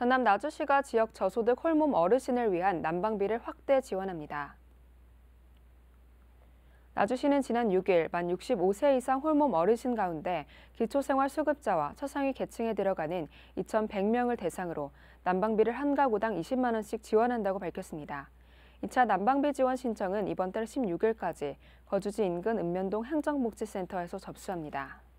전남 나주시가 지역 저소득 홀몸 어르신을 위한 난방비를 확대 지원합니다. 나주시는 지난 6일 만 65세 이상 홀몸 어르신 가운데 기초생활수급자와 차상위 계층에 들어가는 2,100명을 대상으로 난방비를 한 가구당 20만 원씩 지원한다고 밝혔습니다. 2차 난방비 지원 신청은 이번 달 16일까지 거주지 인근 읍면동 행정복지센터에서 접수합니다.